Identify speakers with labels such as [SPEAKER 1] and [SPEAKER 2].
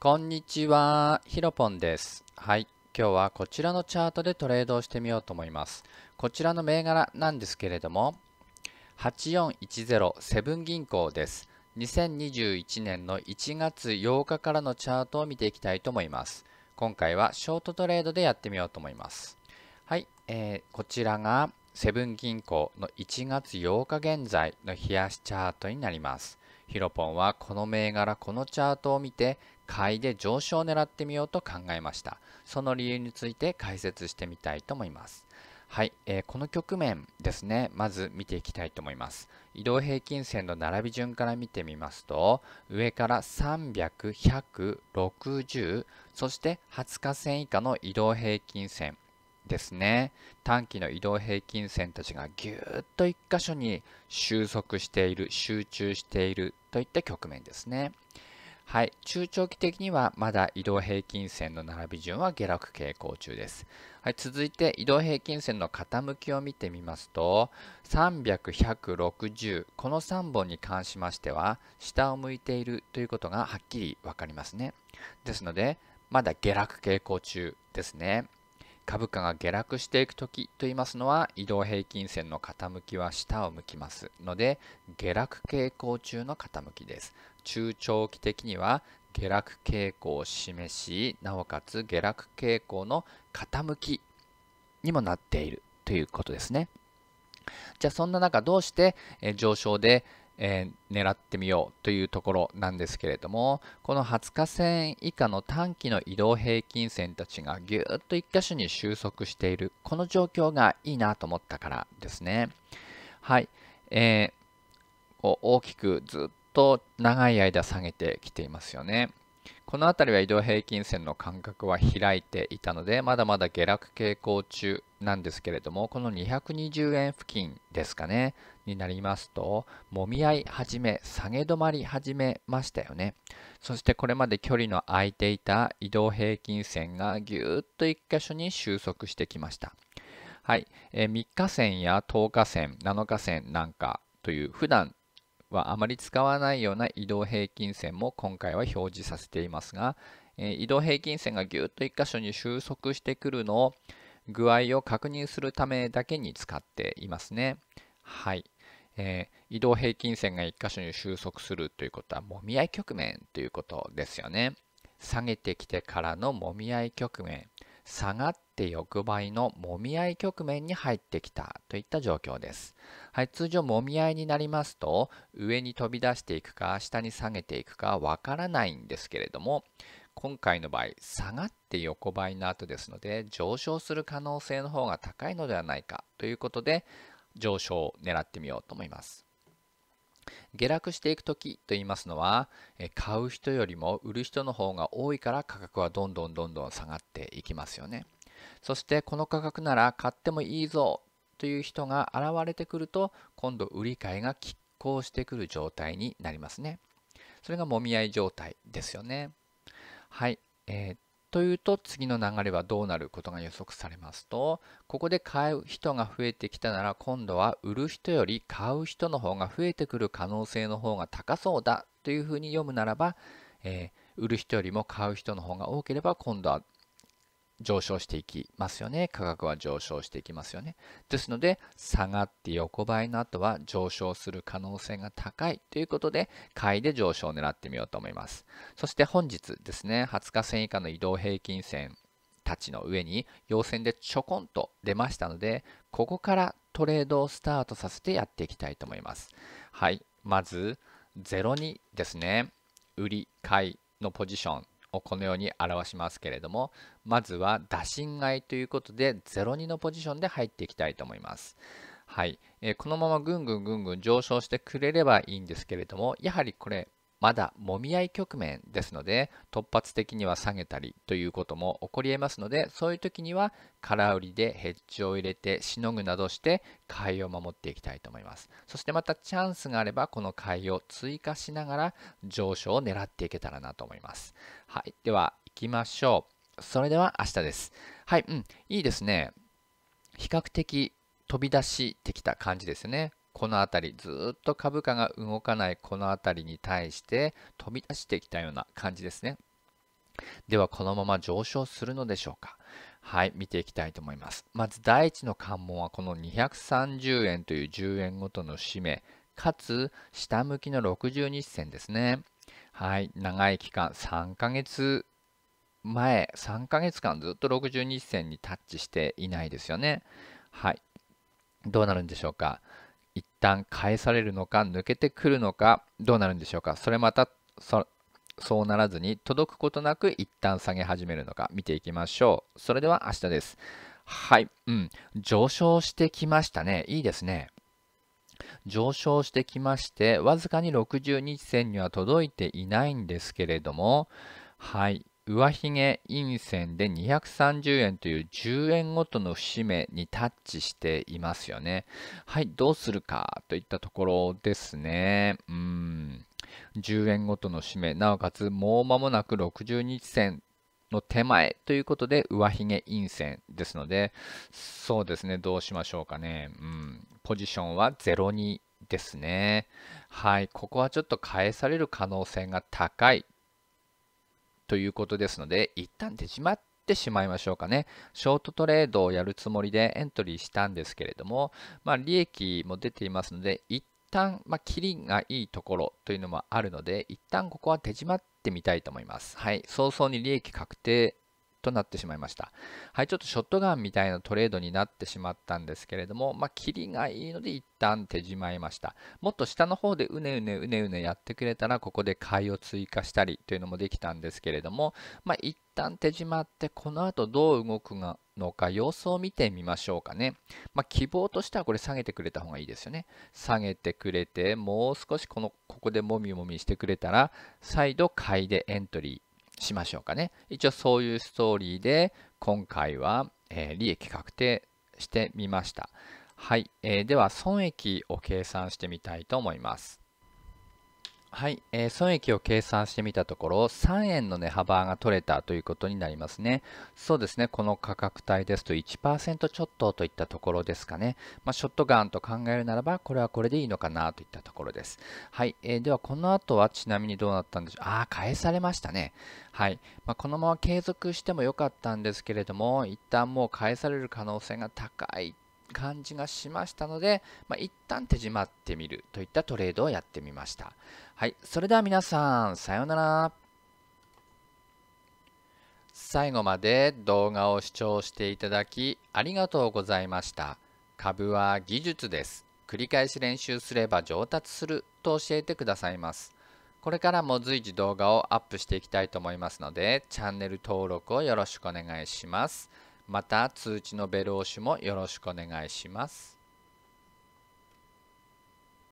[SPEAKER 1] こんにちは、ヒロポンです。はい、今日はこちらのチャートでトレードをしてみようと思います。こちらの銘柄なんですけれども、8410セブン銀行です。2021年の1月8日からのチャートを見ていきたいと思います。今回はショートトレードでやってみようと思います。はい、えー、こちらがセブン銀行の1月8日現在の冷やしチャートになります。ヒロポンはこの銘柄、このチャートを見て買いで上昇を狙ってみようと考えましたその理由について解説してみたいと思いますはい、えー、この局面ですねまず見ていきたいと思います移動平均線の並び順から見てみますと上から300160そして20日線以下の移動平均線ですね短期の移動平均線たちがぎゅーっと1箇所に収束している集中しているといった局面ですねはい、中長期的にはまだ移動平均線の並び順は下落傾向中です。はい、続いて移動平均線の傾きを見てみますと300160この3本に関しましては下を向いているということがはっきり分かりますね。ですのでまだ下落傾向中ですね。株価が下落していく時と言いますのは移動平均線の傾きは下を向きますので下落傾向中の傾きです。中長期的には下落傾向を示しなおかつ下落傾向の傾きにもなっているということですねじゃあそんな中どうして上昇でえ狙ってみようというところなんですけれどもこの20日線以下の短期の移動平均線たちがぎゅっと1箇所に収束しているこの状況がいいなと思ったからですねはい、えー、こう大きくずっと長い間下げてきていますよね。この辺りは移動平均線の間隔は開いていたので、まだまだ下落傾向中なんですけれども、この220円付近ですかね、になりますと、もみ合い始め、下げ止まり始めましたよね。そしてこれまで距離の空いていた移動平均線がぎゅーっと1箇所に収束してきました。はい、3日線や10日線、7日線なんかという普段はあまり使わないような移動平均線も今回は表示させていますが、え移動平均線がぎゅっと1箇所に収束してくるのを具合を確認するためだけに使っていますね。はい。えー、移動平均線が1箇所に収束するということはもみ合い局面ということですよね。下げてきてからのもみ合い局面。下がって欲張りのもみ合い局面に入ってきたといった状況です。はい、通常もみ合いになりますと上に飛び出していくか下に下げていくかわからないんですけれども今回の場合下がって横ばいの後ですので上昇する可能性の方が高いのではないかということで上昇を狙ってみようと思います。下落していく時と言いますのは買う人よりも売る人の方が多いから価格はどんどんどんどん下がっていきますよねそしてこの価格なら買ってもいいぞという人が現れてくると今度売り買いが拮抗してくる状態になりますねそれがもみ合い状態ですよねはいえー、というと次の流れはどうなることが予測されますとここで買う人が増えてきたなら今度は売る人より買う人の方が増えてくる可能性の方が高そうだというふうに読むならば、えー、売る人よりも買う人の方が多ければ今度は上昇していきますよね。価格は上昇していきますよね。ですので、下がって横ばいの後は上昇する可能性が高いということで、買いで上昇を狙ってみようと思います。そして本日ですね、20日線以下の移動平均線たちの上に、陽線でちょこんと出ましたので、ここからトレードをスタートさせてやっていきたいと思います。はい、まず、02ですね、売り、買いのポジションをこのように表しますけれどもまずは打診買いということで02のポジションで入っていきたいと思います。はいえー、このままぐんぐんぐんぐん上昇してくれればいいんですけれどもやはりこれまだもみ合い局面ですので突発的には下げたりということも起こりえますのでそういう時には空売りでヘッジを入れてしのぐなどして買いを守っていきたいと思いますそしてまたチャンスがあればこの買いを追加しながら上昇を狙っていけたらなと思いますはいでは行きましょうそれでは明日ですはいうんいいですね比較的飛び出してきた感じですねこの辺りずっと株価が動かないこの辺りに対して飛び出してきたような感じですねではこのまま上昇するのでしょうかはい、見ていきたいと思います。まず第1の関門はこの230円という10円ごとの締め、かつ下向きの60日線ですね。はい、長い期間3ヶ月前、3ヶ月間ずっと60日線にタッチしていないですよね。はい、どうなるんでしょうか。一旦返されるのか抜けてくるのかどうなるんでしょうかそれまたそうならずに届くことなく一旦下げ始めるのか見ていきましょうそれでは明日ですはい、うん、上昇してきましたねいいですね上昇してきましてわずかに62日線には届いていないんですけれどもはい上髭陰線で230円という10円ごとの節目にタッチしていますよね。はい、どうするかといったところですね。うん。10円ごとの節目、なおかつもう間もなく60日線の手前ということで上髭陰線ですので、そうですね、どうしましょうかね。うん。ポジションは02ですね。はい、ここはちょっと返される可能性が高いということですので、一旦出しまってしまいましょうかね。ショートトレードをやるつもりでエントリーしたんですけれども、まあ、利益も出ていますので、一旦、まあ、キリがいいところというのもあるので、一旦ここは手締まってみたいと思います。はい。早々に利益確定となってしまいました。はい、ちょっとショットガンみたいなトレードになってしまったんですけれども、まあ、キリがいいので一旦手じまいました。もっと下の方でうねうねうねうねやってくれたら、ここで買いを追加したりというのもできたんですけれども、まあ、一旦手じまって、この後どう動くのか、様子を見てみましょうかね。まあ、希望としてはこれ下げてくれた方がいいですよね。下げてくれて、もう少しこの、ここでもみもみしてくれたら、再度買いでエントリー。しましょうかね。一応そういうストーリーで今回は、えー、利益確定してみました。はい、えー、では損益を計算してみたいと思います。はい、えー、損益を計算してみたところ3円の値幅が取れたということになりますねそうですねこの価格帯ですと1%ちょっとといったところですかね、まあ、ショットガンと考えるならばこれはこれでいいのかなといったところですはい、えー、ではこの後はちなみにどうなったんでしょうああ返されましたねはい、まあ、このまま継続してもよかったんですけれども一旦もう返される可能性が高い感じがしましたので、まあ、一旦手締まってみるといったトレードをやってみました。はい、それでは皆さん、さようなら。最後まで動画を視聴していただきありがとうございました。株は技術です。繰り返し練習すれば上達すると教えてくださいます。これからも随時動画をアップしていきたいと思いますので、チャンネル登録をよろしくお願いします。また通知のベル押しもよろしくお願いします。